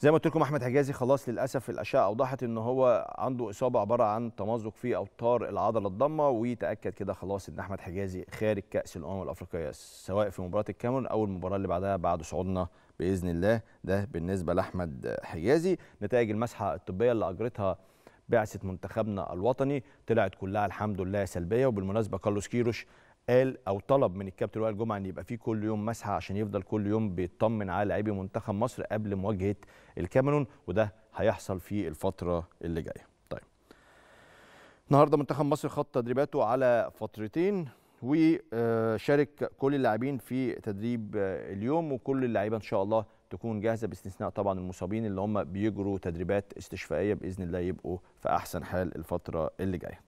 زي ما قلت لكم احمد حجازي خلاص للاسف الاشعه اوضحت ان هو عنده اصابه عباره عن تمزق في اوتار العضله الضمه ويتاكد كده خلاص ان احمد حجازي خارج كاس الامم الافريقيه سواء في مباراه الكاميرون او المباراه اللي بعدها بعد صعودنا باذن الله ده بالنسبه لاحمد حجازي نتائج المسحه الطبيه اللي اجرتها بعثه منتخبنا الوطني طلعت كلها الحمد لله سلبيه وبالمناسبه كارلوس كيروش قال او طلب من الكابتن وائل جمعه ان يبقى فيه كل يوم مسحه عشان يفضل كل يوم بيطمن على لاعبي منتخب مصر قبل مواجهه الكاميرون وده هيحصل في الفتره اللي جايه. طيب. النهارده منتخب مصر خط تدريباته على فترتين وشارك كل اللاعبين في تدريب اليوم وكل اللعيبه ان شاء الله تكون جاهزه باستثناء طبعا المصابين اللي هم بيجروا تدريبات استشفائيه باذن الله يبقوا في احسن حال الفتره اللي جايه.